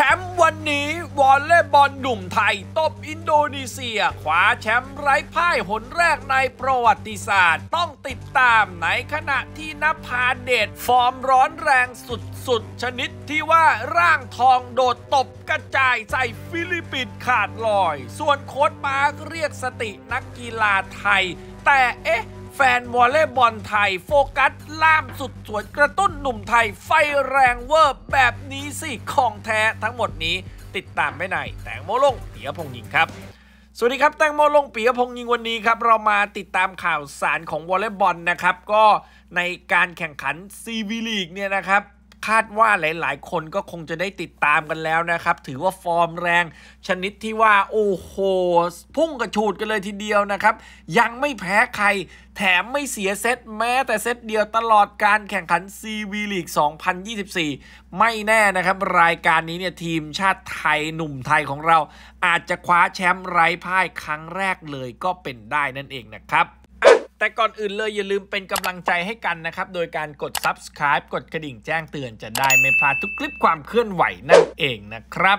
ชมป์วันนี้ วอลเล่บอลหนุ่มไทย ตบอินโดนีเซียคว้าแชมป์ไร้พ่าย หนแรกในประวัติศาสตร์ ต้องติดตาม ในขณะที่นภาเดชฟอร์มร้อนแรงสุด ๆ ชนิดที่ว่าร่างทองโดด ตบกระจายใส่ฟิลิปปินส์ขาดลอย ส่วนโค้ชมาร์กเรียกสตินักกีฬาไทย แต่เอ๊ะแฟนวอลเล่บอลไทยโฟกัสล่ามสุดสวนกระตุ้นหนุ่มไทยไฟแรงเวอร์แบบนี้สิของแท้ทั้งหมดนี้ติดตามไม่ไหนแตงโมลงเปียพงยิงครับ สวัสดีครับแตงโมลงปียพงยิงวันนี้ครับ เรามาติดตามข่าวสารของวอลเล่บอลนะครับ ก็ในการแข่งขันซีวีลีกเนี่ยนะครับาดว่าหลาย ๆ คนก็คงจะได้ติดตามกันแล้วนะครับ ถือว่าฟอร์มแรง ชนิดที่ว่า โอ้โห พุ่งกระฉูด กัน เลยทีเดียวนะครับ ยังไม่แพ้ใคร แถมไม่เสียเซตแม้ แต่เซตเดียวตลอดการแข่งขัน CV League 2024 ไม่แน่นะครับ รายการนี้เนี่ยทีมชาติไทยหนุ่มไทยของเรา อาจจะคว้าแชมป์ไร้พ่ายครั้งแรกเลยก็เป็นได้นั่นเองนะครับแต่ก่อนอื่นเลยอย่าลืมเป็นกำลังใจให้กันนะครับ โดยการกด subscribe กดกระดิ่งแจ้งเตือนจะได้ไม่พลาดทุกคลิปความเคลื่อนไหวนั่นเองนะครับ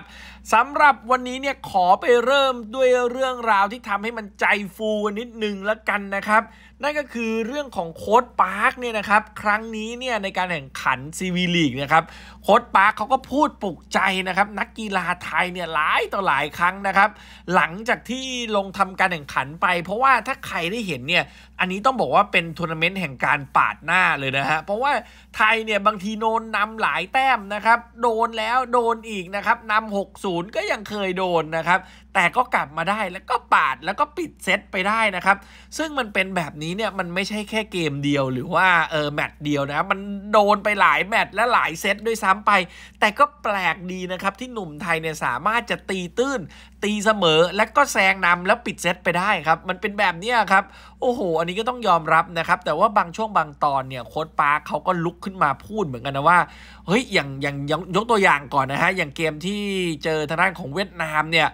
สำหรับวันนี้เนี่ย ขอไปเริ่มด้วยเรื่องราวที่ทำให้มันใจฟูนิดนึงละกันนะครับนั่นก็คือเรื่องของโค้ดปาร์คเนี่ยนะครับครั้งนี้เนี่ยในการแข่งขันซีวีลีกนะครับโค้ดปาร์คเขาก็พูดปลุกใจนะครับนักกีฬาไทยเนี่ยหลายต่อหลายครั้งนะครับ หลังจากที่ลงทำการแข่งขันไป เพราะว่าถ้าใครได้เห็นเนี่ยอันนี้ต้องบอกว่าเป็นทัวร์นาเมนต์แห่งการปาดหน้าเลยนะฮะเพราะว่าไทยเนี่ยบางทีโดนนำหลายแต้มนะครับโดนแล้วโดนอีกนะครับนำหกศูนย์ก็ยังเคยโดนนะครับ แต่ก็กลับมาได้แล้วก็ปาดแล้วก็ปิดเซตไปได้นะครับซึ่งมันเป็นแบบนี้ี้เนี่ยมันไม่ใช่แค่เกมเดียวหรือว่าเออแมตช์เดียวนะมันโดนไปหลายแมตช์และหลายเซตด้วยซ้ำไป แต่ก็แปลกดีนะครับ ที่หนุ่มไทยเนี่ยสามารถจะตีตื้น ตีเสมอและก็แซงนำแล้วปิดเซตไปได้ครับมันเป็นแบบนี้ครับโอ้โหอันนี้ก็ต้องยอมรับนะครับ แต่ว่าบางช่วงบางตอนเนี่ยโค้ดปาร์คเขาก็ลุกขึ้นมาพูดเหมือนกันนะว่าเฮ้ยอย่างอย่างยกตัวอย่างก่อนนะฮะอย่างเกมที่เจอทางด้านของเวียดนามเนี่ย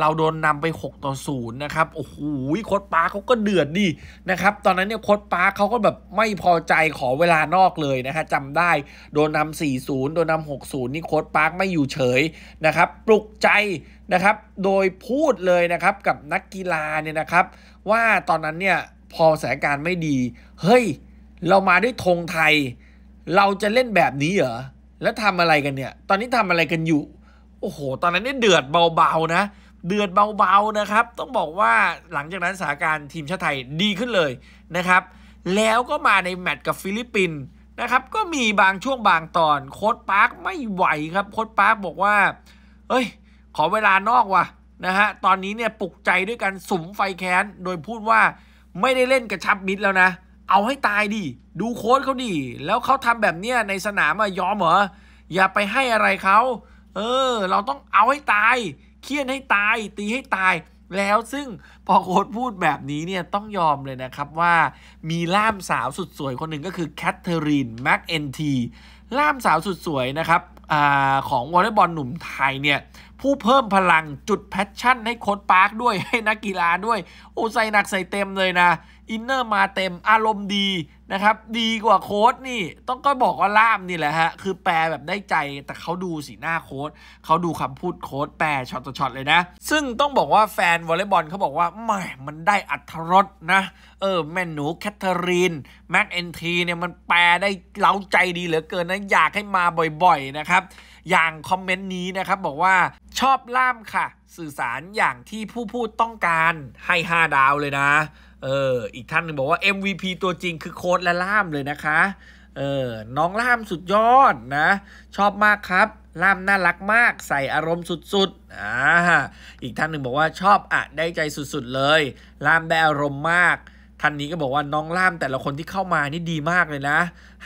เราโดนนำไป6ต่อ0นะครับโอ้โหโค้ดปาเขาก็เดือดดีนะครับตอนนั้นเนี่ยโค้ดปาเขาก็แบบไม่พอใจขอเวลานอกเลยนะฮะจำได้โดนนำ4 0โดนนำ6 0 นี่โค้ดปาร์ไม่อยู่เฉยนะครับ ปลุกใจนะครับ โดยพูดเลยนะครับกับนักกีฬาเนี่ยนะครับ ว่าตอนนั้นเนี่ยพอสถานการณ์ไม่ดีเฮ้ยเรามาด้วยธงไทยเราจะเล่นแบบนี้เหรอแล้วทำอะไรกันเนี่ยตอนนี้ทำอะไรกันอยู่โอ้โหตอนนั้นเนี่ยเดือดเบาๆนะเดือดเบาๆนะครับ ต้องบอกว่าหลังจากนั้นสถานการณ์ทีมชาติไทยดีขึ้นเลยนะครับ แล้วก็มาในแมตช์กับฟิลิปปินส์นะครับ ก็มีบางช่วงบางตอนโค้ดปาร์คไม่ไหวครับ โค้ดปาร์คบอกว่า เอ้ย ขอเวลานอกว่ะนะฮะ ตอนนี้เนี่ยปลุกใจด้วยกันสุมไฟแค้นโดยพูดว่า ไม่ได้เล่นกระชับมิดแล้วนะ เอาให้ตายดิ ดูโค้ดเขาดิ แล้วเขาทำแบบเนี้ยในสนามอะยอมเหรอ อย่าไปให้อะไรเขา เออ เราต้องเอาให้ตายเคี่ยนให้ตายตีให้ตายแล้วซึ่งพอโค้ดพูดแบบนี้เนี่ยต้องยอมเลยนะครับว่ามีล่ามสาวสุดสวยคนหนึ่งก็คือแคทเธอรีนแม็กเอนทีล่ามสาวสุดสวยนะครับอของวอลเลย์บอลหนุ่มไทยเนี่ยผู้เพิ่มพลังจุดแพชชั่นให้โค้ดปาร์คด้วยให้นักกีฬาด้วย โอ้ใส่หนักใส่เต็มเลยนะอินเนอร์มาเต็มอารมณ์ดีนะครับดีกว่าโค้ดนี่ต้องก็บอกว่าล่ามนี่แหละฮะคือแปลแบบได้ใจแต่เขาดูสีหน้าโค้ดเขาดูคำพูดโค้ดแปลช็อตต่อช็อตเลยนะ ซึ่งต้องบอกว่าแฟนวอลเลย์บอลเขาบอกว่าไม่มันได้อัธรสนะ เออแม่หนูแคทเธอรีน แม็กเอนที เนี่ยมันแปลได้เล้าใจดีเหลือเกินนะอยากให้มาบ่อยๆ นะครับ อย่างคอมเมนต์นี้นะครับบอกว่าชอบล่ามค่ะ สื่อสารอย่างที่ผู้พูดต้องการให้ 5 ดาวเลยนะเอออีกท่านหนึ่งบอกว่า MVP ตัวจริงคือโค้ดและล่ามเลยนะคะเออน้องล่ามสุดยอดนะ ชอบมากครับ ล่ามน่ารักมากใส่อารมณ์สุดๆอ่าอีกท่านหนึ่งบอกว่าชอบอะได้ใจสุดๆเลยล่ามได้อารมณ์มากท่านนี้ก็บอกว่าน้องล่ามแต่ละคนที่เข้ามานี่ดีมากเลยนะ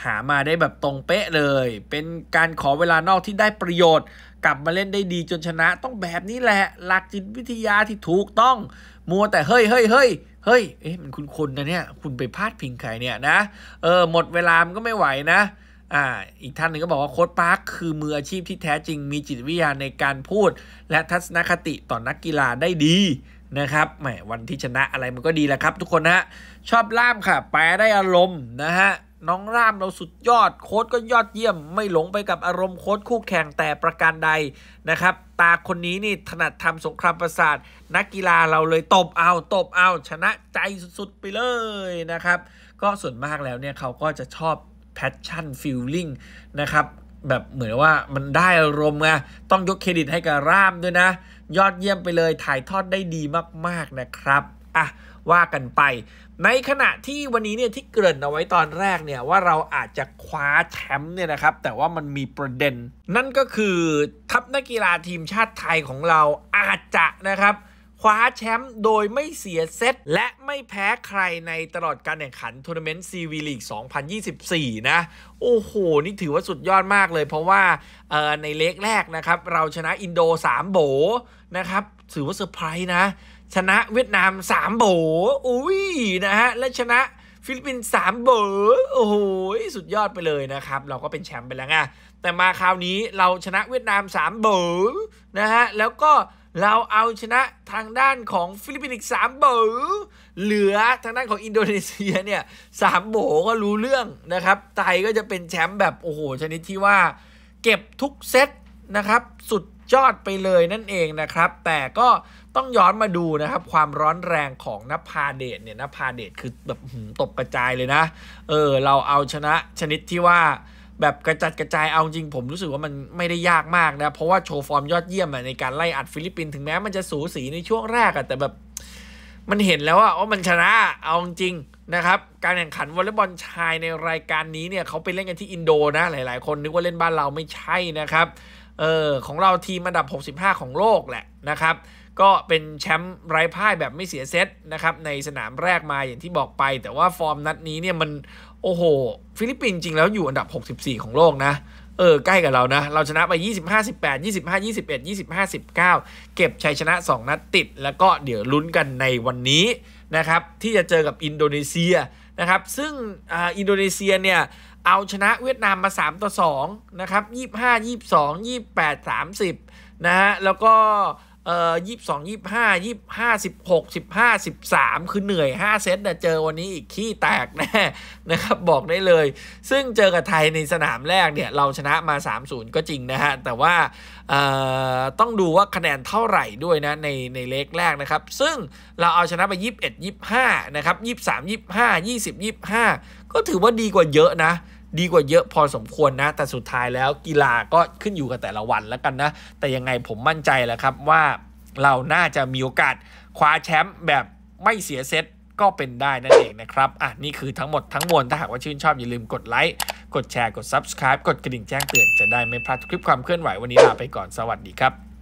หามาได้แบบตรงเป๊ะเลย เป็นการขอเวลานอกที่ได้ประโยชน์ กลับมาเล่นได้ดีจนชนะ ต้องแบบนี้แหละหลักจิตวิทยาที่ถูกต้อง มัวแต่ เฮ้ยเฮ้ยเฮ้ยเฮ้ยเอ๊ะมันคุณคนนะเนี่ย คุณไปพลาดพิงใครเนี่ยนะเออหมดเวลามันก็ไม่ไหวนะอ่าอีกท่านหนึ่งก็บอกว่าโค้ดปาร์คคือมืออาชีพที่แท้จริงมีจิตวิทยาในการพูด และทัศนคติต่อนักกีฬาได้ดีนะครับแหมวันที่ชนะอะไรมันก็ดีแหละครับทุกคนนะฮะชอบล่ามค่ะแปลได้อารมณ์นะฮะน้องร่ามเราสุดยอดโค้ดก็ยอดเยี่ยม ไม่หลงไปกับอารมณ์โค้ดคู่แข่งแต่ประการใดนะครับตาคนนี้นี่ ถนัดทำสงครามประสาทนักกีฬาเราเลยตบเอาตบเอาชนะใจสุดๆไปเลยนะครับ ก็ส่วนมากแล้วเนี่ยเขาก็จะชอบแพชชั่นฟิลลิ่งนะครับแบบเหมือนว่ามันได้อารมณ์ไงต้องยกเครดิตให้กับร่ามด้วยนะยอดเยี่ยมไปเลยถ่ายทอดได้ดีมากๆนะครับ อ่ะ ว่ากันไป ในขณะที่วันนี้เนี่ยที่เกริ่นเอาไว้ตอนแรกเนี่ยว่าเราอาจจะคว้าแชมป์เนี่ยนะครับ แต่ว่ามันมีประเด็น นั่นก็คือทัพนักกีฬาทีมชาติไทยของเราอาจจะนะครับคว้าแชมป์โดยไม่เสียเซตและไม่แพ้ใครในตลอดการแข่งขันทัวร์นาเมนต์ซีวีลีก 2024 นะ โอ้โห นี่ถือว่าสุดยอดมากเลย เพราะว่าในเล็กแรกนะครับเราชนะอินโด 3 โบนะครับถือว่าเซอร์ไพรส์นะ ชนะเวียดนาม 3 โบ อุ้ยนะฮะและชนะฟิลิปปินส์ 3 โบ โอ้โห สุดยอดไปเลยนะครับ เราก็เป็นแชมป์ไปแล้วไงแต่มาคราวนี้เราชนะเวียดนาม 3 โบนะฮะแล้วก็เราเอาชนะทางด้านของฟิลิปปินส์สามโบเหลือทางด้านของอินโดนีเซียเนี่ยสามโบก็รู้เรื่องนะครับไทยก็จะเป็นแชมป์แบบโอ้โห ชนิดที่ว่าเก็บทุกเซตนะครับสุดยอดไปเลยนั่นเองนะครับ แต่ก็ต้องย้อนมาดูนะครับ ความร้อนแรงของนภาเดชเนี่ยนภาเดชคือแบบตบกระจายเลยนะ เออ เราเอาชนะชนิดที่ว่าแบบกระจัดกระจาย เอาจริงผมรู้สึกว่ามันไม่ได้ยากมากนะ เพราะว่าโชว์ฟอร์มยอดเยี่ยมในการไล่อัดฟิลิปปินส์ ถึงแม้มันจะสูสีในช่วงแรกอะแต่แบบ มันเห็นแล้วว่าอ๋อมันชนะเอาจริงนะครับการแข่งขันวอลเลย์บอลชายในรายการนี้เนี่ยเขาไปเล่นกันที่อินโดนะหลาย ๆ คน นึกว่าเล่นบ้านเราไม่ใช่นะครับเออของเราทีมอันดับ 65 ของโลกแหละนะครับ ก็เป็นแชมป์ไร้พ่ายแบบไม่เสียเซตนะครับในสนามแรกมาอย่างที่บอกไป แต่ว่าฟอร์มนัดนี้เนี่ยมัน โอ้โห ฟิลิปปินส์จริงแล้วอยู่อันดับ 64 ของโลกนะเออใกล้กับเรานะ เราชนะไป 25 18 25 21 25 19 เก็บชัยชนะ 2 นัดติด แล้วก็เดี๋ยวลุ้นกันในวันนี้นะครับ ที่จะเจอกับอินโดนีเซียนะครับซึ่งออินโดนีเซียเนี่ยเอาชนะเวียดนามมา3ต่อ2นะครับ25 22 28 30นะฮะแล้วก็เอ่อยี่สิบสองยี่สิบห้ายี่สิบห้าสิบหกสิบห้าสิบสามคือเหนื่อยห้าเซตนะเจอวันนี้อีกขี้แตกแน่นะครับบอกได้เลย ซึ่งเจอกับไทยในสนามแรกเนี่ยเราชนะมา 3-0 ก็จริงนะฮะแต่ว่าเอ่อต้องดูว่าคะแนนเท่าไหร่ด้วยนะในในเลกแรกนะครับ ซึ่งเราเอาชนะไป 21 25นะครับ23 25 20 25 ก็ถือว่าดีกว่าเยอะนะดีกว่าเยอะพอสมควรนะ แต่สุดท้ายแล้วกีฬาก็ขึ้นอยู่กับแต่ละวันแล้วกันนะ แต่ยังไงผมมั่นใจแหละครับว่าเราน่าจะมีโอกาสคว้าแชมป์แบบไม่เสียเซตก็เป็นได้นั่นเองนะครับ อ่ะ นี่คือทั้งหมดทั้งมวล ถ้าหากว่าชื่นชอบอย่าลืมกดไลค์ กดแชร์ กด subscribe กดกระดิ่งแจ้งเตือนจะได้ไม่พลาดคลิปความเคลื่อนไหววันนี้ลาไปก่อนสวัสดีครับ